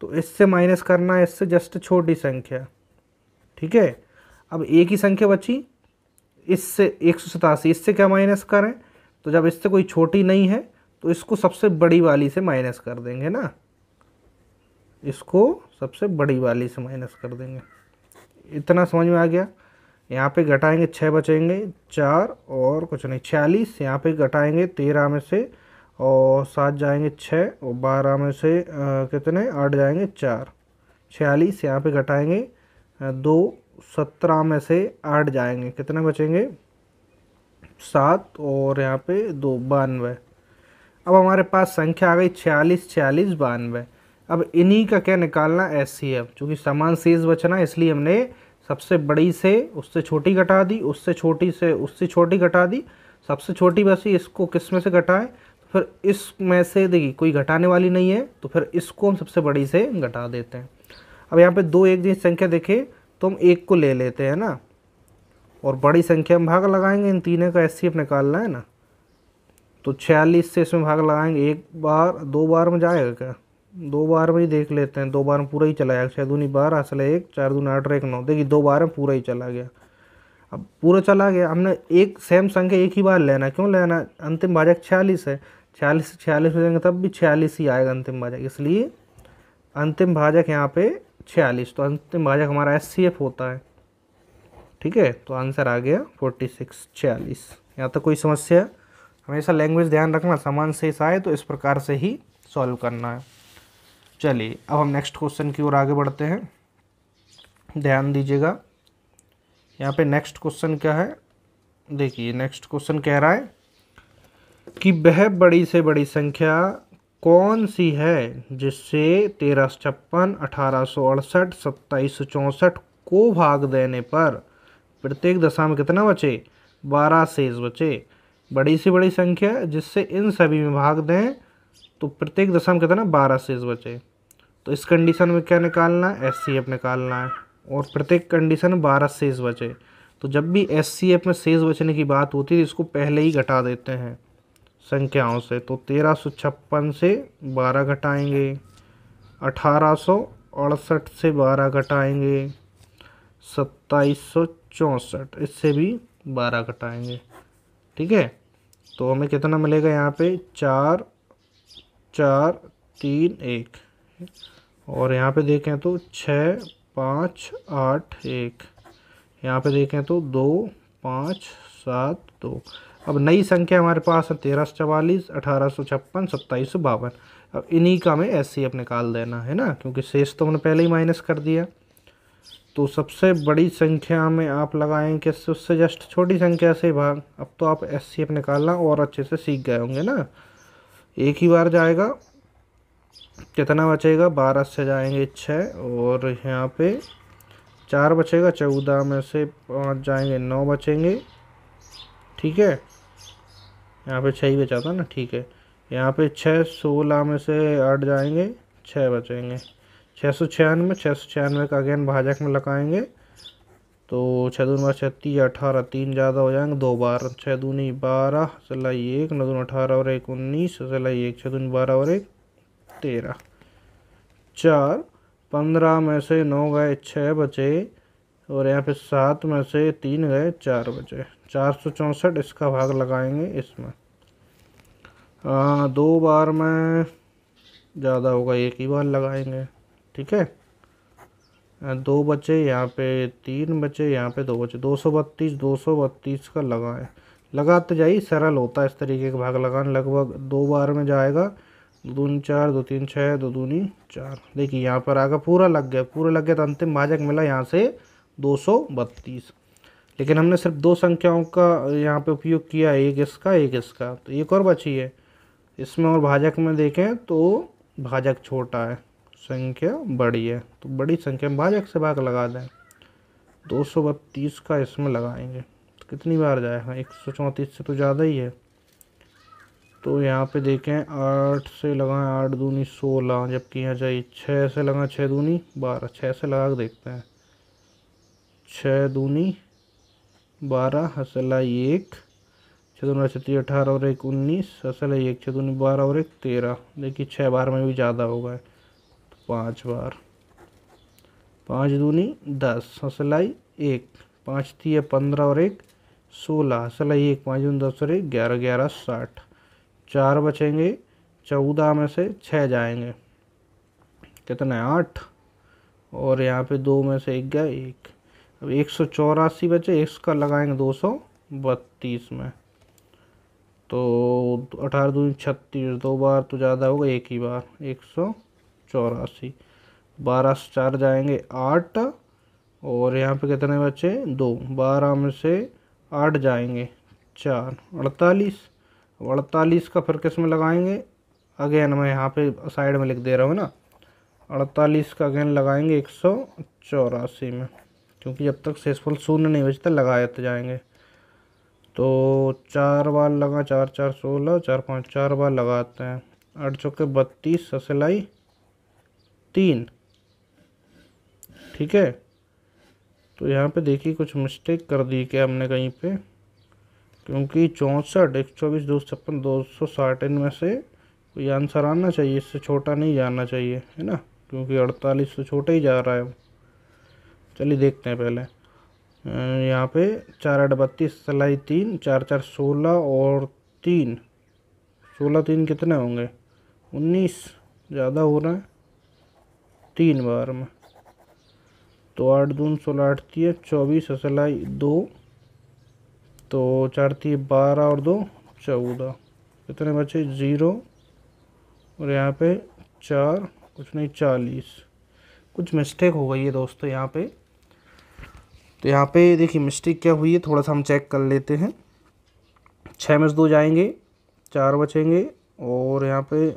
तो इससे माइनस करना है इससे जस्ट छोटी संख्या ठीक है अब एक ही संख्या बची इससे एक सौ सतासी इससे क्या माइनस करें तो जब इससे कोई छोटी नहीं है तो इसको सबसे बड़ी वाली से माइनस कर देंगे ना इसको सबसे बड़ी वाली से माइनस कर देंगे इतना समझ में आ गया यहाँ पे घटाएंगे छः बचेंगे चार और कुछ नहीं छियालीस यहाँ पे घटाएंगे तेरह में से और सात जाएंगे छः और बारह में से कितने आठ जाएंगे चार छियालीस यहाँ पे घटाएंगे दो सत्रह में से आठ जाएंगे कितने बचेंगे सात और यहाँ पे दो बानवे अब हमारे पास संख्या आ गई छियालीस छियालीस बानवे अब इन्हीं का क्या निकालना एस सी एफ चूँकि समान शेष बचना इसलिए हमने सबसे बड़ी से उससे छोटी घटा दी उससे छोटी से उससे छोटी घटा दी सबसे छोटी बसी इसको किस में से घटाएं फिर इसमें से देखिए कोई घटाने वाली नहीं है तो फिर इसको हम सबसे बड़ी से घटा देते हैं अब यहाँ पे दो एक जैसी संख्या देखें तो हम एक को ले लेते हैं ना और बड़ी संख्या में भाग लगाएंगे इन तीनों का एस निकालना है ना तो छियालीस से इसमें भाग लगाएंगे एक बार दो बार में जाएगा क्या दो बार में ही देख लेते हैं दो बार में पूरा ही चला गया छः दूनी बारह है एक चार दूनी आठ एक नौ देखिए दो बार में पूरा ही चला गया अब पूरा चला गया हमने एक सेम संख्या एक ही बार लेना क्यों लेना अंतिम भाजक छियालीस है छियालीस छियालीस हो जाएंगे तब भी छियालीस ही आएगा अंतिम भाजक इसलिए अंतिम भाजक यहाँ पे छियालीस तो अंतिम भाजक हमारा एस सी एफ होता है ठीक है तो आंसर आ गया फोर्टी सिक्स छियालीस यहाँ तक कोई समस्या हमेशा लैंग्वेज ध्यान रखना समान शेष आए तो इस प्रकार से ही सॉल्व करना है चलिए अब हम नेक्स्ट क्वेश्चन की ओर आगे बढ़ते हैं ध्यान दीजिएगा यहाँ पे नेक्स्ट क्वेश्चन क्या है देखिए नेक्स्ट क्वेश्चन कह रहा है कि वह बड़ी से बड़ी संख्या कौन सी है जिससे तेरह सौ छप्पन अठारह सौ अड़सठ सत्ताईस सौ चौंसठ को भाग देने पर प्रत्येक दशा में कितना बचे बारह शेष बचे बड़ी से बड़ी संख्या जिससे इन सभी में भाग दें तो प्रत्येक दशा में कितना बारह शेष बचे तो इस कंडीशन में क्या निकालना है एस सी एफ निकालना है और प्रत्येक कंडीशन में बारह शेष बचे तो जब भी एस सी एफ में शेष बचने की बात होती है तो इसको पहले ही घटा देते हैं संख्याओं से तो तेरह सौ छप्पन से बारह घटाएंगे अठारह सौ अड़सठ से बारह घटाएंगे सत्ताईस सौ चौंसठ इससे भी बारह घटाएंगे ठीक है तो हमें कितना मिलेगा यहाँ पे चार चार तीन एक और यहाँ पे देखें तो छः पाँच आठ एक यहाँ पे देखें तो दो पाँच सात दो अब नई संख्या हमारे पास है तेरह सौ चवालीस अठारह सौ छप्पन सत्ताईस सौ बावन अब इन्हीं का हमें एस सी अब निकाल देना है ना क्योंकि शेष तो हमने पहले ही माइनस कर दिया तो सबसे बड़ी संख्या में आप लगाएं कि तो उससे जस्ट छोटी संख्या से भाग अब तो आप एस सी एफ निकालना और अच्छे से सीख गए होंगे ना एक ही बार जाएगा कितना बचेगा बारह से जाएंगे छः और यहाँ पे चार बचेगा चौदह में से पाँच जाएंगे नौ बचेंगे ठीक है यहाँ पे छः ही बचा था ना ठीक है यहाँ पे छः सोलह में से आठ जाएंगे छः बचेंगे छः सौ छियानवे छः सौ छियानवे का अगेन भाजक में लगाएंगे तो छः दून बार छत्तीस अठारह तीन ज़्यादा हो जाएंगे दो बार छः दूनी बारह सिलाई एक नौ दून अठारह और एक उन्नीस सिलाई एक छः दूनी बारह और एक तेरह चार पंद्रह में से नौ गए छः बचे और यहाँ पे सात में से तीन गए चार बचे चार सौ चौंसठ इसका भाग लगाएंगे इसमें आ, दो बार में ज़्यादा होगा एक ही बार लगाएंगे ठीक है दो बचे यहाँ पे तीन बचे यहाँ पे दो बचे दो सौ बत्तीस दो सौ बत्तीस का लगाएं लगाते जाइए सरल होता है इस तरीके का भाग लगाने लगभग दो बार में जाएगा दो दून चार दो तीन छः दो दूनी चार देखिए यहाँ पर आगे पूरा लग गया पूरा लग गया तो अंतिम भाजक मिला यहाँ से दो सौ बत्तीस लेकिन हमने सिर्फ दो संख्याओं का यहाँ पे उपयोग किया एक इसका एक इसका तो एक और बची है इसमें और भाजक में देखें तो भाजक छोटा है संख्या बड़ी है तो बड़ी संख्या में भाजक से भाग लगा दें दो सौ बत्तीस का इसमें लगाएंगे तो कितनी बार जाएगा हाँ, एक सौ चौंतीस से तो ज़्यादा ही है तो यहाँ पे देखें आठ से लगाएं आठ दूनी सोलह जबकि यहाँ चाहिए छः से लगाएं छः दूनी बारह छः से लगा के देखते हैं छः दूनी बारह हसला एक छः दूनी छत्तीस अठारह और एक उन्नीस हसला एक छः दूनी बारह और एक तेरह देखिए छः बार में भी ज़्यादा होगा गए तो पाँच बार पाँच दूनी दस हसलाई एक पाँच तीय है पंद्रह और एक सोलह हसलाई एक पाँच दूनी दस और एक ग्यारह ग्यारह साठ चार बचेंगे चौदह में से छः जाएंगे कितना है आठ और यहाँ पे दो में से एक गया एक अब एक सौ चौरासी बचे इसका लगाएंगे दो सौ बत्तीस में तो अठारह दो छत्तीस दो बार तो ज़्यादा होगा एक ही बार एक सौ चौरासी बारह से चार जाएंगे आठ और यहाँ पे कितने बचे दो बारह में से आठ जाएंगे चार अड़तालीस अड़तालीस का फिर किस में लगाएंगे अगेन मैं यहाँ पे साइड में लिख दे रहा हूँ ना अड़तालीस का अगेन लगाएंगे एक सौ चौरासी में क्योंकि जब तक सेसफुल शून्य नहीं बचता लगाते जाएंगे तो चार बार लगा चार चार सोलह चार पाँच चार बार लगाते हैं आठ चौके बत्तीस ससलाई तीन ठीक है तो यहाँ पे देखिए कुछ मिस्टेक कर दी क्या हमने कहीं पे क्योंकि चौंसठ एक चौबीस दो छप्पन दो सौ साठ इनमें से कोई आंसर आना चाहिए इससे छोटा नहीं जाना चाहिए है ना क्योंकि अड़तालीस से छोटा ही जा रहा है चलिए देखते हैं पहले यहाँ पे चार आठ बत्तीस सलाई तीन चार चार सोलह और तीन सोलह तीन कितने होंगे उन्नीस ज़्यादा हो रहा है तीन बार में तो आठ दून सोलह आठती है चौबीस सलाई दो तो चारती है बारह और दो चौदह कितने बचे ज़ीरो और यहाँ पे चार कुछ नहीं चालीस कुछ मिस्टेक हो गई है दोस्तों यहाँ पे तो यहाँ पे देखिए मिस्टेक क्या हुई है थोड़ा सा हम चेक कर लेते हैं छः में से दो जाएंगे चार बचेंगे और यहाँ पे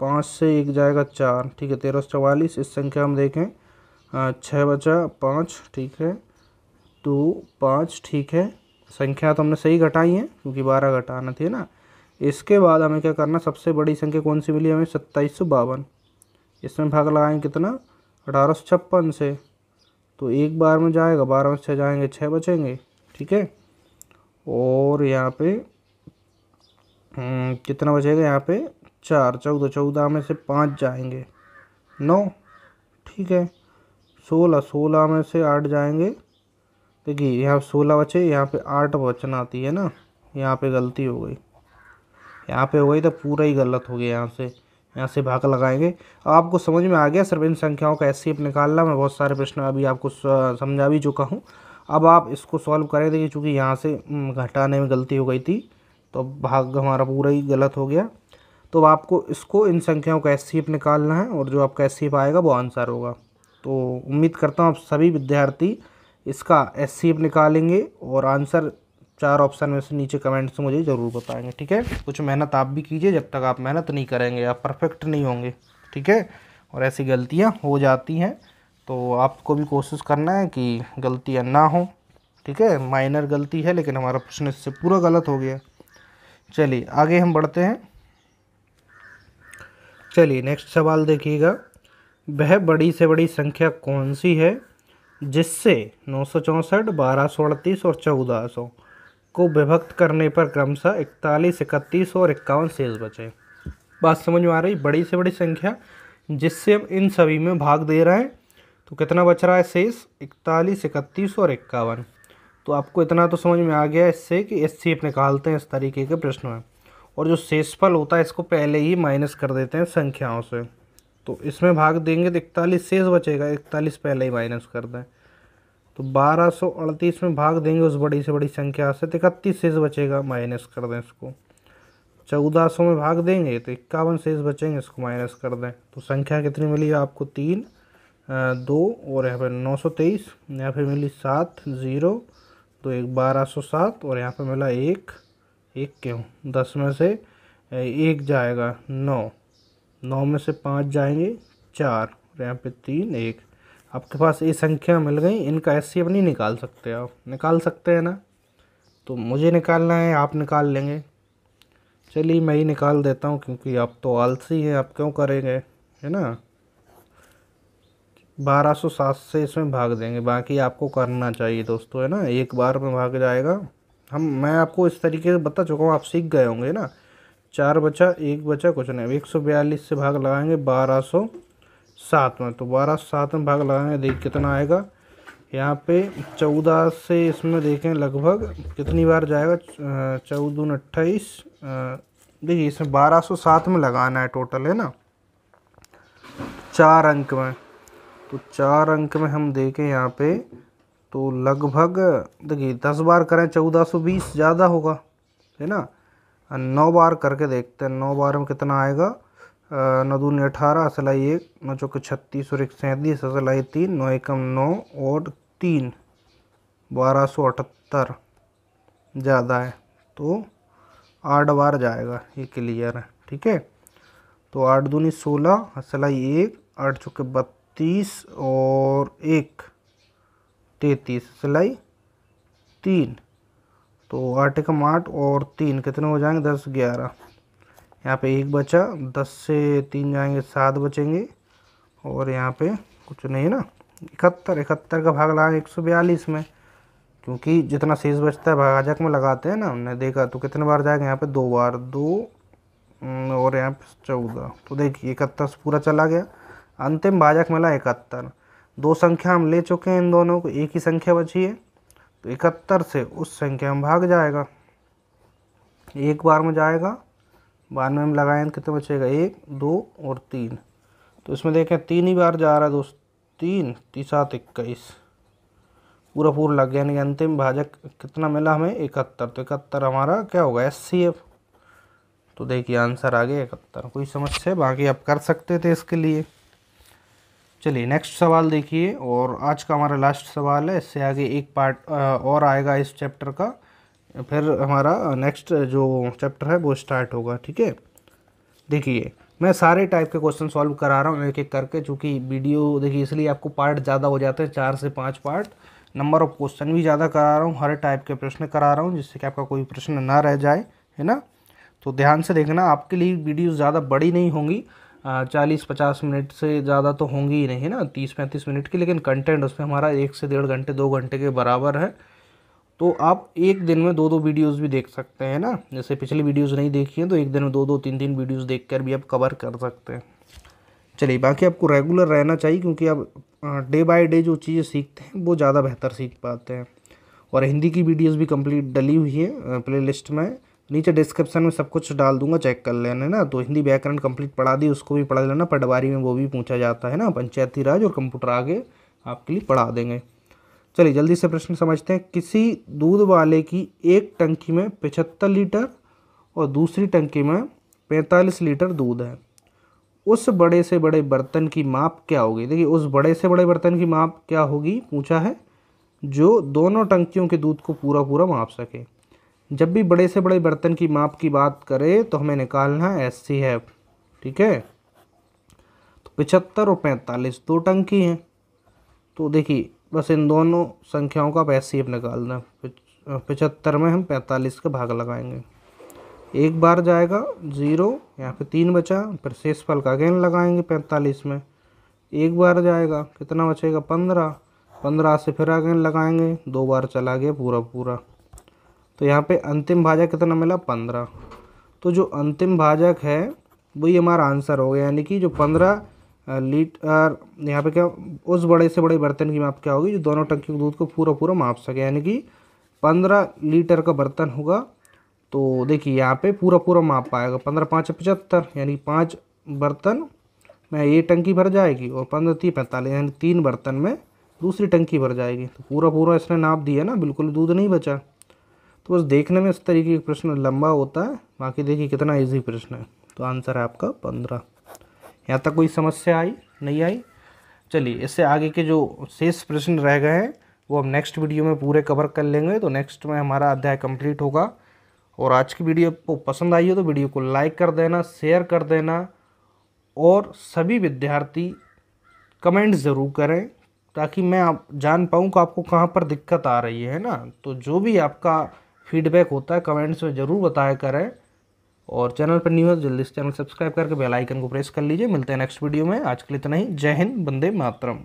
पाँच से एक जाएगा चार ठीक है तेरह सौ चवालीस इस संख्या हम देखें छः बचा पाँच ठीक है दो पाँच ठीक है संख्या तो हमने सही घटाई है क्योंकि बारह घटाना थी ना इसके बाद हमें क्या करना सबसे बड़ी संख्या कौन सी मिली हमें सत्ताईस सौ बावन इसमें भाग लगाएँ कितना अठारह सौ छप्पन से तो एक बार में जाएगा बारह में छः जाएंगे छः बचेंगे ठीक है और यहाँ पे हम्म, कितना बचेगा यहाँ पे चार चौदह चौदह में से पाँच जाएंगे नौ ठीक है सोलह सोलह में से आठ जाएंगे देखिए यहाँ सोलह बचे यहाँ पे आठ बचना आती है ना यहाँ पे गलती हो गई यहाँ पे हो गई तो पूरा ही गलत हो गया यहाँ से यहाँ से भाग लगाएंगे अब आपको समझ में आ गया इन संख्याओं का एस निकालना मैं बहुत सारे प्रश्न अभी आपको समझा भी चुका हूँ अब आप इसको सॉल्व करें देखिए चूँकि यहाँ से घटाने में गलती हो गई थी तो भाग हमारा पूरा ही गलत हो गया तो आपको इसको इन संख्याओं का एस निकालना है और जो आपका एस आएगा वो आंसर होगा तो उम्मीद करता हूँ आप सभी विद्यार्थी इसका एस निकालेंगे और आंसर चार ऑप्शन में से नीचे कमेंट्स में मुझे ज़रूर बताएंगे ठीक है कुछ मेहनत आप भी कीजिए जब तक आप मेहनत नहीं करेंगे आप परफेक्ट नहीं होंगे ठीक है और ऐसी गलतियाँ हो जाती हैं तो आपको भी कोशिश करना है कि गलतियाँ ना हो ठीक है माइनर गलती है लेकिन हमारा प्रश्न इससे पूरा गलत हो गया चलिए आगे हम बढ़ते हैं चलिए नेक्स्ट सवाल देखिएगा वह बड़ी से बड़ी संख्या कौन सी है जिससे नौ सौ चौंसठ बारह सौ अड़तीस और चौदह सौ को विभक्त करने पर क्रमशः इकतालीस इकतीस और इक्यावन शेष बचे बात समझ में आ रही बड़ी से बड़ी संख्या जिससे हम इन सभी में भाग दे रहे हैं तो कितना बच रहा है शेष इकतालीस इकतीस और इक्यावन तो आपको इतना तो समझ में आ गया इससे कि एस सी निकालते हैं इस तरीके के प्रश्न में और जो शेषफल होता है इसको पहले ही माइनस कर देते हैं संख्याओं से तो इसमें भाग देंगे तो इकतालीस शेष बचेगा इकतालीस पहले ही माइनस कर दें तो बारह सौ अड़तीस में भाग देंगे उस बड़ी से बड़ी संख्या से तो इकतीस शेष बचेगा माइनस कर दें इसको चौदह सौ में भाग देंगे तो इक्यावन शेष बचेंगे इसको माइनस कर दें तो संख्या कितनी मिली आपको तीन दो और यहाँ पर नौ सौ तेईस यहाँ पर मिली सात ज़ीरो तो एक बारह सौ सात और यहाँ पर मिला एक एक क्यों दस में से एक जाएगा नौ नौ में से पाँच जाएंगे चार और यहाँ पर तीन एक आपके पास ये संख्या मिल गई इनका एस सी नहीं निकाल सकते आप निकाल सकते हैं ना तो मुझे निकालना है आप निकाल लेंगे चलिए मैं ही निकाल देता हूँ क्योंकि आप तो आलसी हैं आप क्यों करेंगे है ना बारह सौ सात से इसमें भाग देंगे बाकी आपको करना चाहिए दोस्तों है ना एक बार में भाग जाएगा हम मैं आपको इस तरीके से बता चुका हूँ आप सीख गए होंगे ना चार बचा एक बचा कुछ नहीं एक सौ बयालीस से भाग लगाएंगे बारह सौ सात में तो बारह सात में भाग लगाएंगे देखिए कितना आएगा यहाँ पे चौदह से इसमें देखें लगभग कितनी बार जाएगा चौदह अट्ठाईस देखिए इसमें बारह सौ सात में लगाना है टोटल है ना चार अंक में तो चार अंक में हम देखें यहाँ पे तो लगभग देखिए दस बार करें चौदह सौ बीस ज़्यादा होगा है ना नौ बार करके देखते हैं नौ बार में कितना आएगा नौ दूनी अठारह सिलाई एक नौ चौक छत्तीस और एक सैंतीस सिलाई तीन नौ एकम नौ और तीन बारह सौ अठहत्तर ज़्यादा है तो आठ बार जाएगा ये क्लियर है ठीक है तो आठ दूनी सोलह सिलाई एक आठ चौके बत्तीस और एक तैतीस सिलाई तीन तो आठ एकम आठ और तीन कितने हो जाएंगे दस ग्यारह यहाँ पे एक बचा दस से तीन जाएंगे सात बचेंगे और यहाँ पे कुछ नहीं है ना इकहत्तर इकहत्तर का भाग लगाएंगे एक सौ बयालीस में क्योंकि जितना शेष बचता है भागाजक में लगाते हैं ना हमने देखा तो कितने बार जाएगा यहाँ पे दो बार दो हम्म, और यहाँ पे चौदह तो देखिए इकहत्तर से पूरा चला गया अंतिम भाजक मिला इकहत्तर दो संख्या हम ले चुके हैं इन दोनों को एक ही संख्या बची है तो इकहत्तर से उस संख्या में भाग जाएगा एक बार में जाएगा बानवे में हम लगाएं तो कितना बचेगा एक दो और तीन तो इसमें देखें तीन ही बार जा रहा है दोस्त तीन तीसात इक्कीस पूरा पूरा लग गया यानी अंतिम भाजक कितना मिला हमें इकहत्तर तो इकहत्तर हमारा क्या होगा एस सी एफ तो देखिए आंसर आ गया इकहत्तर कोई समस्या बाकी आप कर सकते थे इसके लिए चलिए नेक्स्ट सवाल देखिए और आज का हमारा लास्ट सवाल है इससे आगे एक पार्ट और आएगा इस चैप्टर का फिर हमारा नेक्स्ट जो चैप्टर है वो स्टार्ट होगा ठीक है देखिए मैं सारे टाइप के क्वेश्चन सॉल्व करा रहा हूँ एक एक करके चूँकि वीडियो देखिए इसलिए आपको पार्ट ज़्यादा हो जाते हैं चार से पाँच पार्ट नंबर ऑफ क्वेश्चन भी ज़्यादा करा रहा हूँ हर टाइप के प्रश्न करा रहा हूँ जिससे कि आपका कोई प्रश्न ना रह जाए है ना तो ध्यान से देखना आपके लिए वीडियो ज़्यादा बड़ी नहीं होंगी चालीस पचास मिनट से ज़्यादा तो होंगी ही नहीं है ना तीस पैंतीस मिनट की लेकिन कंटेंट उसमें हमारा एक से डेढ़ घंटे दो घंटे के बराबर है तो आप एक दिन में दो दो वीडियोस भी देख सकते हैं ना जैसे पिछली वीडियोस नहीं देखी हैं तो एक दिन में दो दो तीन तीन वीडियोस देखकर भी आप कवर कर सकते हैं चलिए बाकी आपको रेगुलर रहना चाहिए क्योंकि आप डे बाय डे जो चीज़ें सीखते हैं वो ज़्यादा बेहतर सीख पाते हैं और हिंदी की वीडियोज़ भी कम्प्लीट डली हुई है प्लेलिस्ट में नीचे डिस्क्रिप्शन में सब कुछ डाल दूंगा चेक कर लेना ना तो हिंदी व्याकरण कंप्लीट पढ़ा दी उसको भी पढ़ा लेना पटवारी में वो भी पूछा जाता है ना पंचायती राज और कंप्यूटर आगे आपके लिए पढ़ा देंगे चलिए जल्दी से प्रश्न समझते हैं किसी दूध वाले की एक टंकी में पचहत्तर लीटर और दूसरी टंकी में पैंतालीस लीटर दूध है उस बड़े से बड़े बर्तन की माप क्या होगी देखिए उस बड़े से बड़े बर्तन की माप क्या होगी पूछा है जो दोनों टंकियों के दूध को पूरा पूरा माप सके जब भी बड़े से बड़े बर्तन की माप की बात करें तो हमें निकालना है एस सी है ठीक है तो पिछहत्तर और पैंतालीस दो टंकी हैं तो देखिए बस इन दोनों संख्याओं का पैसिव निकालना दें पचहत्तर में हम पैंतालीस का भाग लगाएंगे एक बार जाएगा ज़ीरो यहाँ पे तीन बचा फिर शेष फल का गेन लगाएंगे पैंतालीस में एक बार जाएगा कितना बचेगा पंद्रह पंद्रह से फिर अगेन लगाएंगे दो बार चला गया पूरा पूरा तो यहाँ पे अंतिम भाजक कितना मिला पंद्रह तो जो अंतिम भाजक है वही हमारा आंसर हो गया यानी कि जो पंद्रह लीटर यहाँ पे क्या उस बड़े से बड़े बर्तन की माप क्या होगी जो दोनों टंकियों के दूध को पूरा पूरा माप सके यानी कि पंद्रह लीटर का बर्तन होगा तो देखिए यहाँ पे पूरा पूरा माप पाएगा पंद्रह पाँच पचहत्तर यानी पाँच बर्तन में ये टंकी भर जाएगी और पंद्रह तीन पैंतालीस यानी तीन बर्तन में दूसरी टंकी भर जाएगी तो पूरा पूरा इसने नाप दिया ना बिल्कुल दूध नहीं बचा तो बस देखने में इस तरीके का प्रश्न लंबा होता है बाकी देखिए कितना ईजी प्रश्न है तो आंसर है आपका पंद्रह यहाँ तक कोई समस्या आई नहीं आई चलिए इससे आगे के जो शेष प्रश्न रह गए हैं वो हम नेक्स्ट वीडियो में पूरे कवर कर लेंगे तो नेक्स्ट में हमारा अध्याय कंप्लीट होगा और आज की वीडियो को पसंद आई हो तो वीडियो को लाइक कर देना शेयर कर देना और सभी विद्यार्थी कमेंट ज़रूर करें ताकि मैं आप जान पाऊँ कि आपको कहाँ पर दिक्कत आ रही है ना तो जो भी आपका फीडबैक होता है कमेंट्स में ज़रूर बताया करें और चैनल पर न्यू है तो जल्दी से चैनल सब्सक्राइब करके बेल आइकन को प्रेस कर लीजिए मिलते हैं नेक्स्ट वीडियो में आज के लिए इतना ही जय हिंद बंदे मातरम